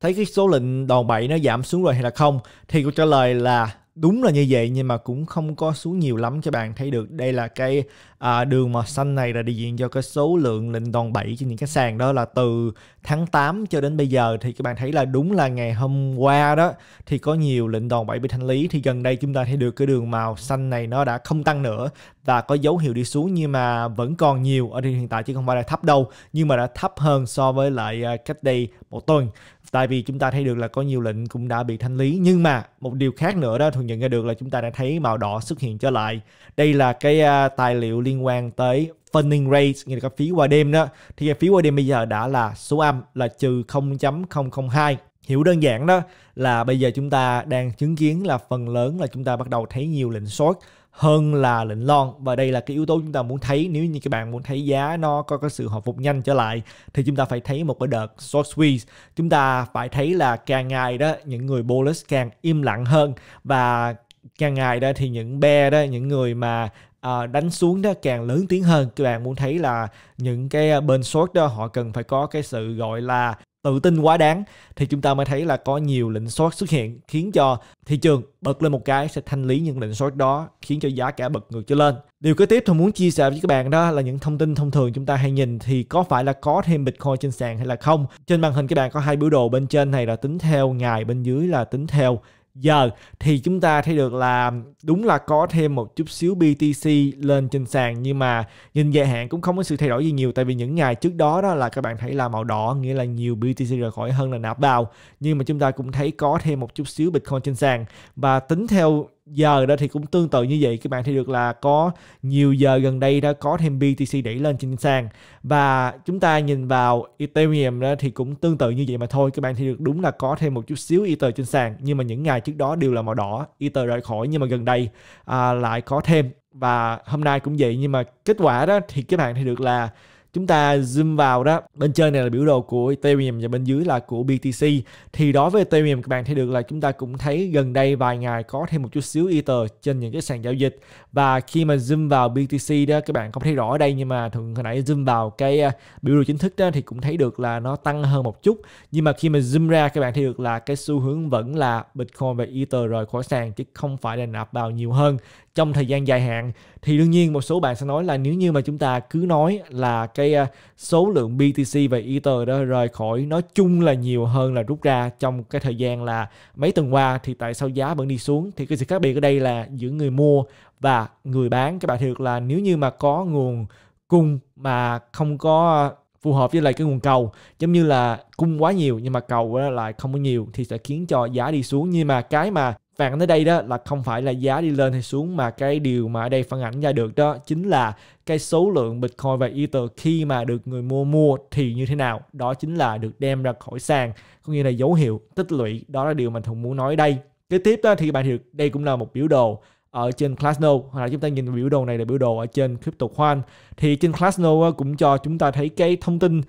thấy cái số lệnh đòn bẩy nó giảm xuống rồi hay là không thì câu trả lời là đúng là như vậy nhưng mà cũng không có xuống nhiều lắm cho bạn thấy được đây là cái à, đường màu xanh này là đại diện cho cái số lượng lệnh đòn bẩy trên những cái sàn đó là từ tháng 8 cho đến bây giờ thì các bạn thấy là đúng là ngày hôm qua đó thì có nhiều lệnh đòn bẩy bị thanh lý thì gần đây chúng ta thấy được cái đường màu xanh này nó đã không tăng nữa và có dấu hiệu đi xuống nhưng mà vẫn còn nhiều ở hiện tại chứ không phải là thấp đâu nhưng mà đã thấp hơn so với lại à, cách đây một tuần tại vì chúng ta thấy được là có nhiều lệnh cũng đã bị thanh lý nhưng mà một điều khác nữa đó thường nhận ra được là chúng ta đã thấy màu đỏ xuất hiện trở lại đây là cái uh, tài liệu liên quan tới funding rate nghĩa là cái phí qua đêm đó thì cái phí qua đêm bây giờ đã là số âm là trừ 0.002 hiểu đơn giản đó là bây giờ chúng ta đang chứng kiến là phần lớn là chúng ta bắt đầu thấy nhiều lệnh short hơn là lệnh lon và đây là cái yếu tố chúng ta muốn thấy nếu như các bạn muốn thấy giá nó có cái sự hồi phục nhanh trở lại thì chúng ta phải thấy một cái đợt short squeeze chúng ta phải thấy là càng ngày đó những người bullish càng im lặng hơn và càng ngày đó thì những be đó những người mà à, đánh xuống đó càng lớn tiếng hơn các bạn muốn thấy là những cái à, bên short đó họ cần phải có cái sự gọi là tự tin quá đáng thì chúng ta mới thấy là có nhiều lệnh short xuất hiện khiến cho thị trường bật lên một cái sẽ thanh lý những lệnh short đó khiến cho giá cả bật ngược trở lên. Điều kế tiếp tôi muốn chia sẻ với các bạn đó là những thông tin thông thường chúng ta hay nhìn thì có phải là có thêm Bitcoin trên sàn hay là không. Trên màn hình các bạn có hai biểu đồ bên trên này là tính theo ngày bên dưới là tính theo giờ thì chúng ta thấy được là đúng là có thêm một chút xíu BTC lên trên sàn nhưng mà nhìn dài hạn cũng không có sự thay đổi gì nhiều tại vì những ngày trước đó đó là các bạn thấy là màu đỏ nghĩa là nhiều BTC rời khỏi hơn là nạp vào nhưng mà chúng ta cũng thấy có thêm một chút xíu Bitcoin trên sàn và tính theo giờ đó thì cũng tương tự như vậy các bạn thấy được là có nhiều giờ gần đây đã có thêm BTC đẩy lên trên sàn và chúng ta nhìn vào Ethereum đó thì cũng tương tự như vậy mà thôi các bạn thấy được đúng là có thêm một chút xíu Ether trên sàn nhưng mà những ngày trước đó đều là màu đỏ Ether rời khỏi nhưng mà gần đây à, lại có thêm và hôm nay cũng vậy nhưng mà kết quả đó thì các bạn thấy được là chúng ta zoom vào đó bên trên này là biểu đồ của Ethereum và bên dưới là của BTC thì đối với Ethereum các bạn thấy được là chúng ta cũng thấy gần đây vài ngày có thêm một chút xíu Ether trên những cái sàn giao dịch và khi mà zoom vào BTC đó các bạn không thấy rõ ở đây nhưng mà thường hồi nãy zoom vào cái à, biểu đồ chính thức đó thì cũng thấy được là nó tăng hơn một chút nhưng mà khi mà zoom ra các bạn thấy được là cái xu hướng vẫn là Bitcoin và Ether rời khỏi sàn chứ không phải là nạp vào nhiều hơn trong thời gian dài hạn thì đương nhiên một số bạn sẽ nói là nếu như mà chúng ta cứ nói là cái à, số lượng BTC và Ether đó rời khỏi nói chung là nhiều hơn là rút ra trong cái thời gian là mấy tuần qua thì tại sao giá vẫn đi xuống thì cái sự khác biệt ở đây là giữa người mua và người bán các bạn thiệt là nếu như mà có nguồn cung mà không có phù hợp với lại cái nguồn cầu giống như là cung quá nhiều nhưng mà cầu lại không có nhiều thì sẽ khiến cho giá đi xuống nhưng mà cái mà phản tới đây đó là không phải là giá đi lên hay xuống mà cái điều mà ở đây phản ảnh ra được đó chính là cái số lượng Bitcoin và Ether khi mà được người mua mua thì như thế nào đó chính là được đem ra khỏi sàn có nghĩa là dấu hiệu tích lũy đó là điều mà thùng muốn nói đây kế tiếp đó thì bạn hiểu đây cũng là một biểu đồ ở trên Classno hoặc là chúng ta nhìn biểu đồ này là biểu đồ ở trên CryptoQuant thì trên Classno cũng cho chúng ta thấy cái thông tin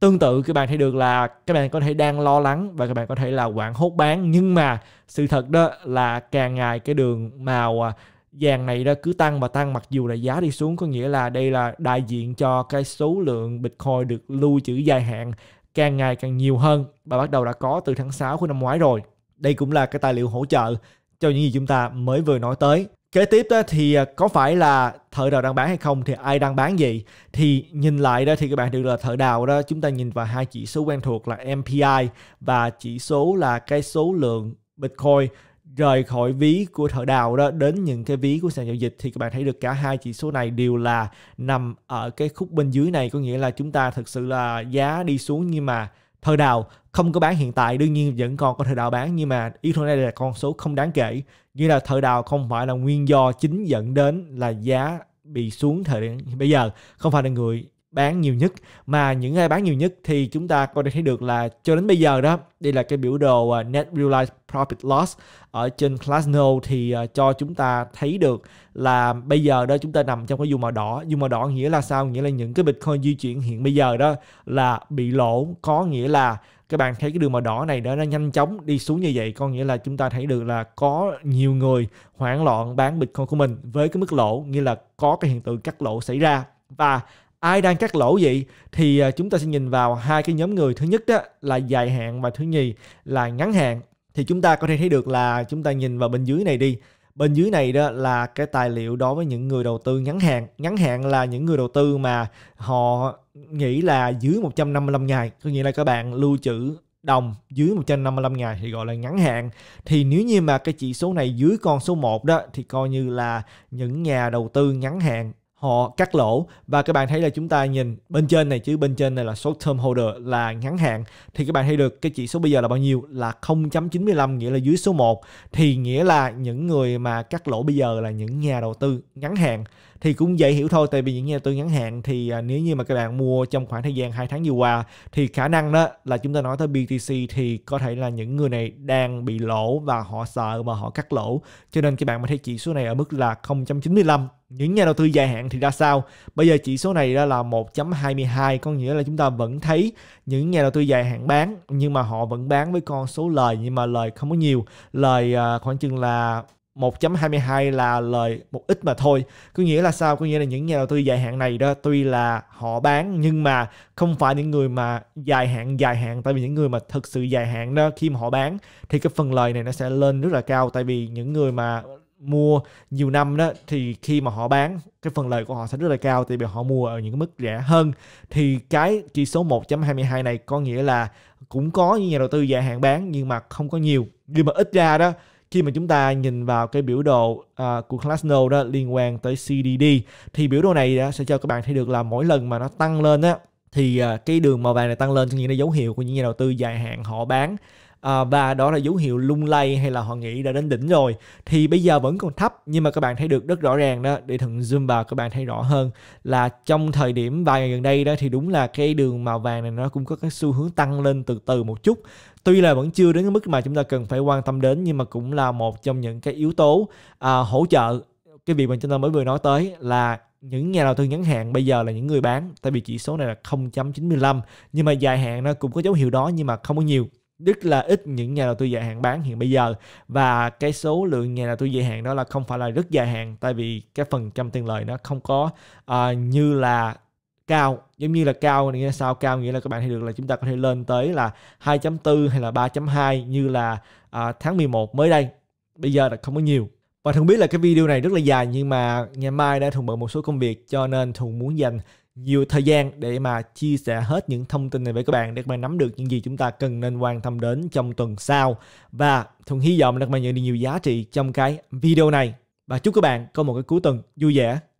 tương tự các bạn thấy được là các bạn có thể đang lo lắng và các bạn có thể là quảng hốt bán nhưng mà sự thật đó là càng ngày cái đường màu à, vàng này đó cứ tăng và tăng mặc dù là giá đi xuống có nghĩa là đây là đại diện cho cái số lượng Bitcoin được lưu trữ dài hạn càng ngày càng nhiều hơn và bắt đầu đã có từ tháng 6 của năm ngoái rồi. Đây cũng là cái tài liệu hỗ trợ cho những gì chúng ta mới vừa nói tới kế tiếp đó thì à, có phải là thợ đào đang bán hay không thì ai đang bán gì thì nhìn lại đó thì các bạn được là thợ đào đó chúng ta nhìn vào hai chỉ số quen thuộc là MPI và chỉ số là cái số lượng Bitcoin rời khỏi ví của thợ đào đó đến những cái ví của sàn giao dịch thì các bạn thấy được cả hai chỉ số này đều là nằm ở cái khúc bên dưới này có nghĩa là chúng ta thực sự là giá đi xuống nhưng mà Thời đào không có bán hiện tại đương nhiên vẫn còn có thời đào bán nhưng mà yếu tố này là con số không đáng kể như là thời đào không phải là nguyên do chính dẫn đến là giá bị xuống thời điểm bây giờ không phải là người bán nhiều nhất mà những ai bán nhiều nhất thì chúng ta có thể thấy được là cho đến bây giờ đó đây là cái biểu đồ à, net realized profit loss ở trên Glassnode thì à, cho chúng ta thấy được là bây giờ đó chúng ta nằm trong cái vùng màu đỏ vùng màu đỏ nghĩa là sao nghĩa là những cái bitcoin di chuyển hiện bây giờ đó là bị lỗ có nghĩa là các bạn thấy cái đường màu đỏ này đó nó nhanh chóng đi xuống như vậy có nghĩa là chúng ta thấy được là có nhiều người hoảng loạn bán bitcoin của mình với cái mức lỗ nghĩa là có cái hiện tượng cắt lỗ xảy ra và ai đang cắt lỗ gì thì à, chúng ta sẽ nhìn vào hai cái nhóm người thứ nhất đó là dài hạn và thứ nhì là ngắn hạn thì chúng ta có thể thấy được là chúng ta nhìn vào bên dưới này đi bên dưới này đó là cái tài liệu đối với những người đầu tư ngắn hạn ngắn hạn là những người đầu tư mà họ nghĩ là dưới 155 ngày có nghĩa là các bạn lưu trữ đồng dưới 155 ngày thì gọi là ngắn hạn thì nếu như mà cái chỉ số này dưới con số 1 đó thì coi như là những nhà đầu tư ngắn hạn họ cắt lỗ và các bạn thấy là chúng ta nhìn bên trên này chứ bên trên này là short term holder là ngắn hạn thì các bạn thấy được cái chỉ số bây giờ là bao nhiêu là 0.95 nghĩa là dưới số 1 thì nghĩa là những người mà cắt lỗ bây giờ là những nhà đầu tư ngắn hạn thì cũng dễ hiểu thôi tại vì những nhà đầu tư ngắn hạn thì à, nếu như mà các bạn mua trong khoảng thời gian 2 tháng vừa qua thì khả năng đó là chúng ta nói tới BTC thì có thể là những người này đang bị lỗ và họ sợ mà họ cắt lỗ cho nên các bạn mới thấy chỉ số này ở mức là 0.95 những nhà đầu tư dài hạn thì ra sao bây giờ chỉ số này đó là 1.22 có nghĩa là chúng ta vẫn thấy những nhà đầu tư dài hạn bán nhưng mà họ vẫn bán với con số lời nhưng mà lời không có nhiều lời à, khoảng chừng là 1.22 là lời một ít mà thôi. Có nghĩa là sao? Có nghĩa là những nhà đầu tư dài hạn này đó tuy là họ bán nhưng mà không phải những người mà dài hạn dài hạn tại vì những người mà thực sự dài hạn đó khi mà họ bán thì cái phần lời này nó sẽ lên rất là cao tại vì những người mà mua nhiều năm đó thì khi mà họ bán cái phần lời của họ sẽ rất là cao tại vì họ mua ở những mức rẻ hơn thì cái chỉ số 1.22 này có nghĩa là cũng có những nhà đầu tư dài hạn bán nhưng mà không có nhiều nhưng mà ít ra đó khi mà chúng ta nhìn vào cái biểu đồ uh, của Glasnow đó liên quan tới CDD thì biểu đồ này sẽ cho các bạn thấy được là mỗi lần mà nó tăng lên á thì uh, cái đường màu vàng này tăng lên cho nghĩa là dấu hiệu của những nhà đầu tư dài hạn họ bán à, và đó là dấu hiệu lung lay hay là họ nghĩ đã đến đỉnh rồi thì bây giờ vẫn còn thấp nhưng mà các bạn thấy được rất rõ ràng đó để thần zoom vào các bạn thấy rõ hơn là trong thời điểm vài ngày gần đây đó thì đúng là cái đường màu vàng này nó cũng có cái xu hướng tăng lên từ từ một chút tuy là vẫn chưa đến cái mức mà chúng ta cần phải quan tâm đến nhưng mà cũng là một trong những cái yếu tố à, hỗ trợ cái việc mà chúng ta mới vừa nói tới là những nhà đầu tư ngắn hạn bây giờ là những người bán tại vì chỉ số này là 0.95 nhưng mà dài hạn nó cũng có dấu hiệu đó nhưng mà không có nhiều rất là ít những nhà đầu tư dài hạn bán hiện bây giờ và cái số lượng nhà đầu tư dài hạn đó là không phải là rất dài hạn tại vì cái phần trăm tiền lời nó không có uh, như là cao giống như là cao nghĩa là sao cao nghĩa là các bạn thấy được là chúng ta có thể lên tới là 2.4 hay là 3.2 như là uh, tháng 11 mới đây bây giờ là không có nhiều và thường biết là cái video này rất là dài nhưng mà ngày mai đã thùng bận một số công việc cho nên thùng muốn dành nhiều thời gian để mà chia sẻ hết những thông tin này với các bạn để các bạn nắm được những gì chúng ta cần nên quan tâm đến trong tuần sau và thường hy vọng là các bạn nhận được nhiều giá trị trong cái video này và chúc các bạn có một cái cuối tuần vui vẻ